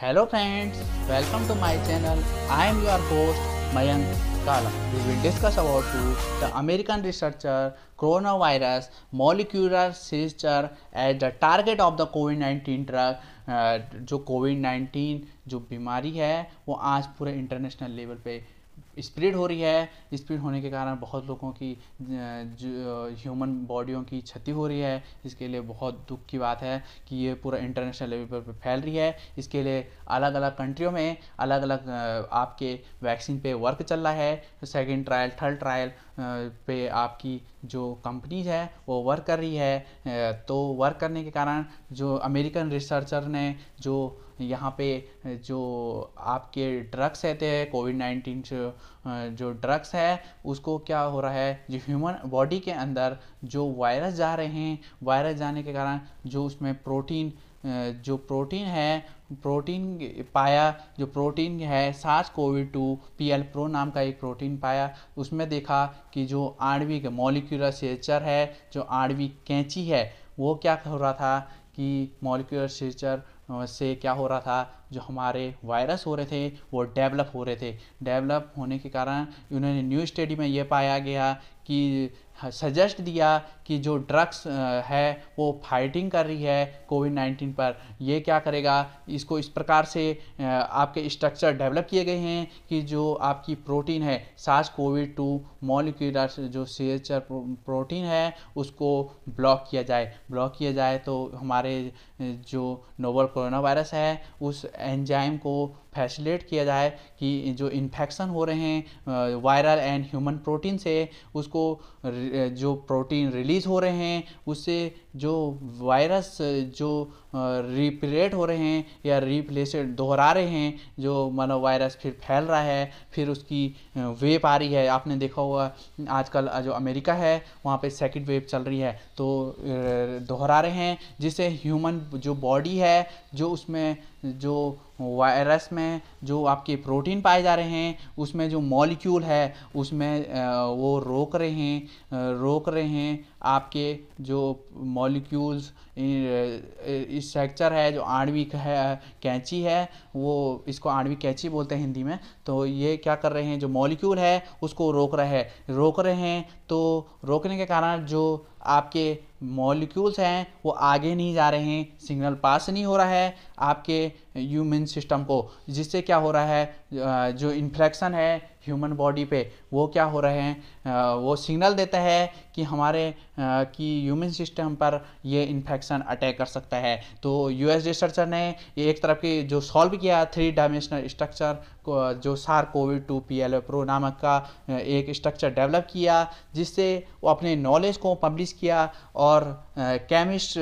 hello friends welcome to my channel I am your host Mayank Kala we will discuss about to the American researcher corona virus molecular sister as the target of the covid nineteen drug जो covid nineteen जो बीमारी है वो आज पूरे international level पे spread हो रही है स्प्रेड होने के कारण बहुत लोगों की ह्यूमन बॉडियों की क्षति हो रही है इसके लिए बहुत दुख की बात है कि ये पूरा इंटरनेशनल लेवल पर फैल रही है इसके लिए अलग अलग कंट्रियों में अलग अलग आपके वैक्सीन पे वर्क चल रहा है सेकेंड ट्रायल थर्ड ट्रायल पे आपकी जो कंपनीज है वो वर्क कर रही है तो वर्क करने के कारण जो अमेरिकन रिसर्चर ने जो यहाँ पे जो आपके ड्रग्स रहते हैं कोविड नाइन्टीन जो ड्रग्स है उसको क्या हो रहा है जो ह्यूमन बॉडी के अंदर जो वायरस जा रहे हैं वायरस जाने के कारण जो उसमें प्रोटीन जो प्रोटीन है प्रोटीन पाया जो प्रोटीन है SARS covid two P L pro नाम का एक प्रोटीन पाया उसमें देखा कि जो आणविक मॉलिक्यूलर सेचर है जो आणविक कैंची है वो क्या हो रहा था कि मॉलिक्यूलर सेचर से क्या हो रहा था जो हमारे वायरस हो रहे थे वो डेवलप हो रहे थे डेवलप होने के कारण उन्होंने न्यू स्टडी में ये पाया गया कि सजेस्ट दिया कि जो ड्रग्स है वो फाइटिंग कर रही है कोविड 19 पर ये क्या करेगा इसको इस प्रकार से आपके स्ट्रक्चर डेवलप किए गए हैं कि जो आपकी प्रोटीन है सास कोविड टू मॉलिक्यूलर जो सीएचर प्रोटीन है उसको ब्लॉक किया जाए ब्लॉक किया जाए तो हमारे जो नोवल कोरोना वायरस है उस एंजाइम को फैसिलेट किया जाए कि जो इन्फेक्शन हो रहे हैं वायरल एंड ह्यूमन प्रोटीन से उसको जो प्रोटीन रिलीज हो रहे हैं उससे जो वायरस जो रिपीरेट हो रहे हैं या रिप्लेस दोहरा रहे हैं जो मानो वायरस फिर फैल रहा है फिर उसकी वेव आ रही है आपने देखा होगा आजकल जो अमेरिका है वहाँ पे सेकंड वेव चल रही है तो दोहरा रहे हैं जिससे ह्यूमन जो बॉडी है जो उसमें जो वायरस में जो आपके प्रोटीन पाए जा रहे हैं उसमें जो मॉलिक्यूल है उसमें वो रोक रहे हैं रोक रहे हैं आपके जो मॉलिक्यूल्स स्ट्रक्चर है जो आणविक है कैंची है वो इसको आणविक कैंची बोलते हैं हिंदी में तो ये क्या कर रहे हैं जो मॉलिक्यूल है उसको रोक रहे हैं रोक रहे हैं तो रोकने के कारण जो आपके मॉलिक्यूल्स हैं वो आगे नहीं जा रहे हैं सिग्नल पास नहीं हो रहा है आपके ह्यूमन सिस्टम को जिससे क्या हो रहा है जो इन्फ्लेक्शन है ह्यूमन बॉडी पे वो क्या हो रहे हैं वो सिग्नल देता है कि हमारे कि ह्यूमन सिस्टम पर ये इन्फेक्शन अटैक कर सकता है तो यू एस रिसर्चर ने एक तरफ की जो सॉल्व किया थ्री डायमेंशनल स्ट्रक्चर जो SARS covid two P L pro नामक का एक स्ट्रक्चर डेवलप किया जिससे वो अपने नॉलेज को पब्लिश किया और केमिस्ट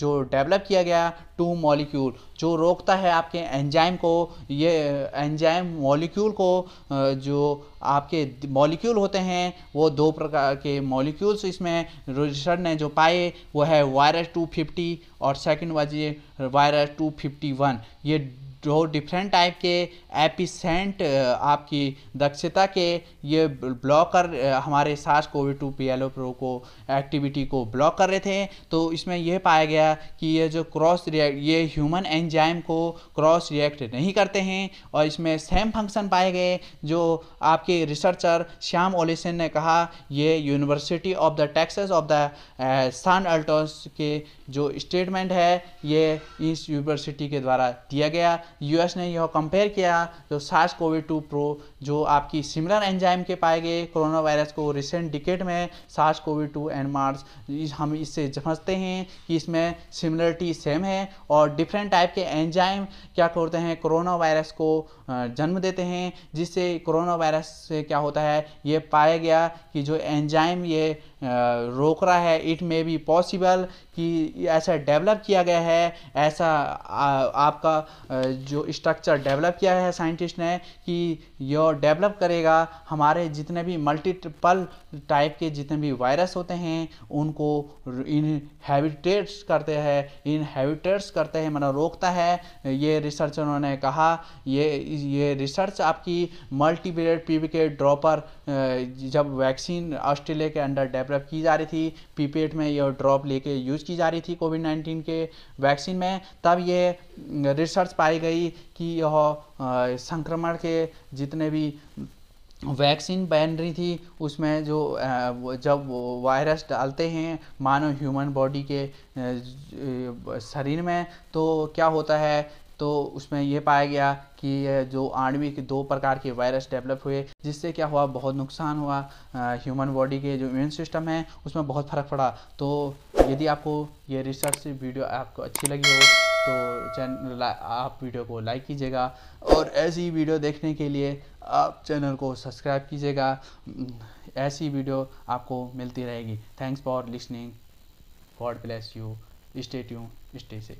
जो डेवलप किया गया टू मॉलिक्यूल जो रोकता है आपके एंजाइम को ये एंजाइम मॉलिक्यूल को जो आपके मॉलिक्यूल होते हैं वो दो प्रकार के मॉलिक्यूल्स इसमें रिसर्च ने जो पाए वो है वायरस 250 और सेकंड वाजिए वायरस 251 ये जो डिफरेंट टाइप के एपिसेंट uh, आपकी दक्षता के ये ब्लॉकर uh, हमारे सास कोविड टू पी प्रो को एक्टिविटी को ब्लॉक कर रहे थे तो इसमें यह पाया गया कि ये जो क्रॉस रिएक्ट ये ह्यूमन एंजाइम को क्रॉस रिएक्ट नहीं करते हैं और इसमें सेम फंक्शन पाए गए जो आपके रिसर्चर श्याम ओलेसन ने कहा ये university of the Texas of the San Altos के जो स्टेटमेंट है ये इस यूनिवर्सिटी के द्वारा दिया गया यूएस ने यह कंपेयर किया जो सार्स कोविड टू प्रो जो आपकी सिमिलर एंजाइम के पाए गए कोरोना वायरस को रिसेंट डिकेट में SARS covid two and MERS हम इससे समझते हैं कि इसमें सिमिलरिटी सेम है और डिफरेंट टाइप के एंजाइम क्या करते हैं कोरोना वायरस को जन्म देते हैं जिससे कोरोना वायरस से क्या होता है ये पाया गया कि जो एंजाइम ये रोक रहा है इट मे बी पॉसिबल कि ऐसा डेवलप किया गया है ऐसा आ, आपका जो स्ट्रक्चर डेवलप किया है साइंटिस्ट ने कि योर डेवलप करेगा हमारे जितने भी मल्टीपल टाइप के जितने भी वायरस होते हैं उनको इनहेबिटेट्स करते हैं इनहेबिटेट्स करते हैं मतलब रोकता है ये रिसर्च उन्होंने कहा ये ये रिसर्च आपकी मल्टीपीरियड पीपीकेट ड्रॉपर जब वैक्सीन ऑस्ट्रेलिया के अंडर डेवलप की जा रही थी पीपेट में यह ड्रॉप लेके यूज की जा रही थी कोविड नाइन्टीन के वैक्सीन में तब ये रिसर्च पाई गई कि यह संक्रमण के जितने भी वैक्सीन बन रही थी उसमें जो जब वायरस डालते हैं मानव ह्यूमन बॉडी के शरीर में तो क्या होता है तो उसमें यह पाया गया कि जो आणविक दो प्रकार के वायरस डेवलप हुए जिससे क्या हुआ बहुत नुकसान हुआ ह्यूमन बॉडी के जो इम्यून सिस्टम है उसमें बहुत फ़र्क पड़ा तो यदि आपको ये रिसर्च वीडियो आपको अच्छी लगी हो तो चैनल आप वीडियो को लाइक कीजिएगा और ऐसी वीडियो देखने के लिए आप चैनल को सब्सक्राइब कीजिएगा ऐसी वीडियो आपको मिलती रहेगी thanks for listening god bless you stay ट्यू स्टे से